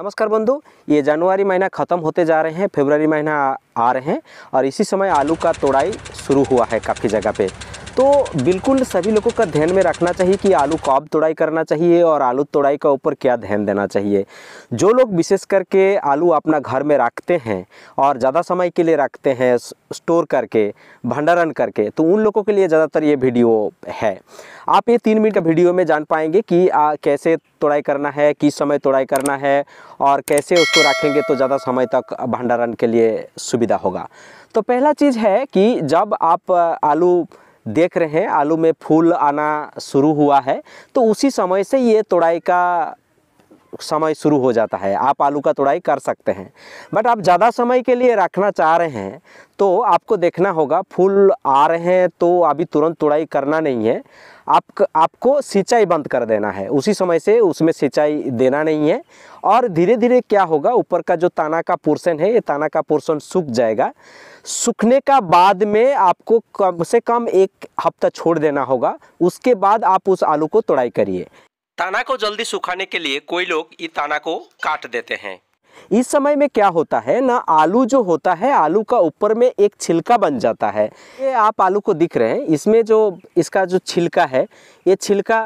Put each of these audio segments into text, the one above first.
नमस्कार बंधु ये जनवरी महीना ख़त्म होते जा रहे हैं फेबररी महीना आ रहे हैं और इसी समय आलू का तोड़ाई शुरू हुआ है काफ़ी जगह पे तो बिल्कुल सभी लोगों का ध्यान में रखना चाहिए कि आलू कब तोड़ाई करना चाहिए और आलू तोड़ाई का ऊपर क्या ध्यान देना चाहिए जो लोग विशेष करके आलू अपना घर में रखते हैं और ज़्यादा समय के लिए रखते हैं स्टोर करके भंडारण करके तो उन लोगों के लिए ज़्यादातर ये वीडियो है आप ये तीन मिनट का वीडियो में जान पाएंगे कि आ, कैसे तोड़ाई करना है किस समय तोड़ाई करना है और कैसे उसको रखेंगे तो ज़्यादा समय तक भंडारण के लिए सुविधा होगा तो पहला चीज़ है कि जब आप आलू देख रहे हैं आलू में फूल आना शुरू हुआ है तो उसी समय से ये तोड़ाई का समय शुरू हो जाता है आप आलू का तोड़ाई कर सकते हैं बट आप ज़्यादा समय के लिए रखना चाह रहे हैं तो आपको देखना होगा फूल आ रहे हैं तो अभी तुरंत तोड़ाई करना नहीं है आप आपको सिंचाई बंद कर देना है उसी समय से उसमें सिंचाई देना नहीं है और धीरे धीरे क्या होगा ऊपर का जो ताना का पोर्सन है ये ताना का पोर्सन सूख जाएगा सूखने का बाद में आपको कम से कम एक हफ्ता छोड़ देना होगा उसके बाद आप उस आलू को तोड़ाई करिए ताना को जल्दी सुखाने के लिए कोई लोग ये ताना को काट देते हैं इस समय में क्या होता है ना आलू जो होता है आलू का ऊपर में एक छिलका बन जाता है ये आप आलू को दिख रहे हैं इसमें जो इसका जो छिलका है ये छिलका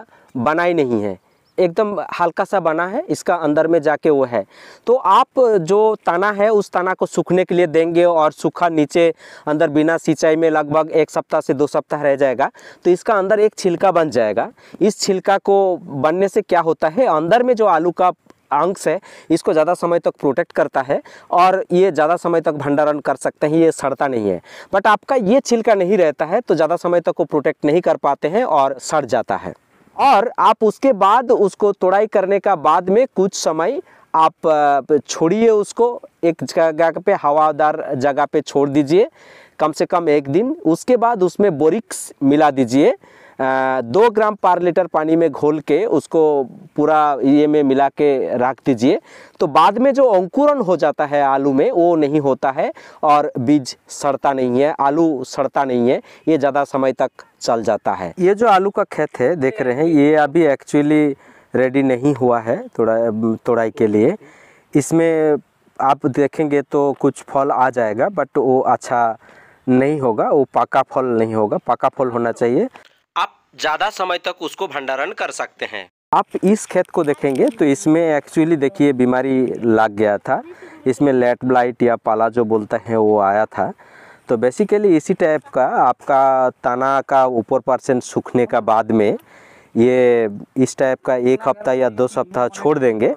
बना ही नहीं है एकदम हल्का सा बना है इसका अंदर में जाके वो है तो आप जो तना है उस तना को सूखने के लिए देंगे और सूखा नीचे अंदर बिना सिंचाई में लगभग एक सप्ताह से दो सप्ताह रह जाएगा तो इसका अंदर एक छिलका बन जाएगा इस छिलका को बनने से क्या होता है अंदर में जो आलू का अंक्स है इसको ज़्यादा समय तक प्रोटेक्ट करता है और ये ज़्यादा समय तक भंडारण कर सकते हैं ये सड़ता नहीं है बट आपका ये छिलका नहीं रहता है तो ज़्यादा समय तक वो प्रोटेक्ट नहीं कर पाते हैं और सड़ जाता है और आप उसके बाद उसको तोड़ाई करने का बाद में कुछ समय आप छोड़िए उसको एक जगह पे हवादार जगह पे छोड़ दीजिए कम से कम एक दिन उसके बाद उसमें बोरिक्स मिला दीजिए दो ग्राम पर लीटर पानी में घोल के उसको पूरा ये में मिला के रख दीजिए तो बाद में जो अंकुरन हो जाता है आलू में वो नहीं होता है और बीज सड़ता नहीं है आलू सड़ता नहीं है ये ज़्यादा समय तक चल जाता है ये जो आलू का खेत है देख रहे हैं ये अभी एक्चुअली रेडी नहीं हुआ है थोड़ा तोड़ाई के लिए इसमें आप देखेंगे तो कुछ फल आ जाएगा बट वो अच्छा नहीं होगा वो पाका फल नहीं होगा पाका फल होना चाहिए ज़्यादा समय तक उसको भंडारण कर सकते हैं आप इस खेत को देखेंगे तो इसमें एक्चुअली देखिए बीमारी लग गया था इसमें लेट ब्लाइट या पाला जो बोलते हैं वो आया था तो बेसिकली इसी टाइप का आपका तना का ऊपर परसेंट सूखने का बाद में ये इस टाइप का एक हफ्ता या दो सप्ताह छोड़ देंगे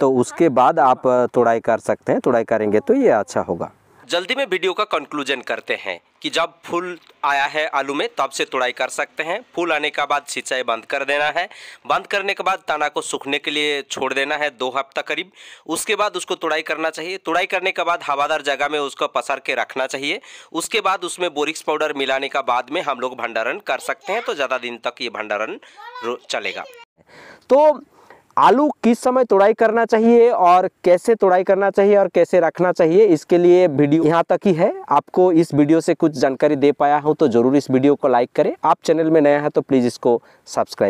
तो उसके बाद आप तोड़ाई कर सकते हैं तोड़ाई करेंगे तो ये अच्छा होगा जल्दी में वीडियो का कंक्लूजन करते हैं कि जब फूल आया है आलू में तब से तुड़ाई कर सकते हैं फूल आने के बाद सिंचाई बंद कर देना है बंद करने के बाद तना को सूखने के लिए छोड़ देना है दो हफ्ता करीब उसके बाद उसको तुड़ाई करना चाहिए तुड़ाई करने के बाद हवादार जगह में उसको पसर के रखना चाहिए उसके बाद उसमें बोरिक्स पाउडर मिलाने का बाद में हम लोग भंडारण कर सकते हैं तो ज़्यादा दिन तक ये भंडारण चलेगा तो आलू किस समय तोड़ाई करना चाहिए और कैसे तोड़ाई करना चाहिए और कैसे रखना चाहिए इसके लिए वीडियो यहाँ तक ही है आपको इस वीडियो से कुछ जानकारी दे पाया हो तो ज़रूर इस वीडियो को लाइक करें आप चैनल में नया है तो प्लीज़ इसको सब्सक्राइब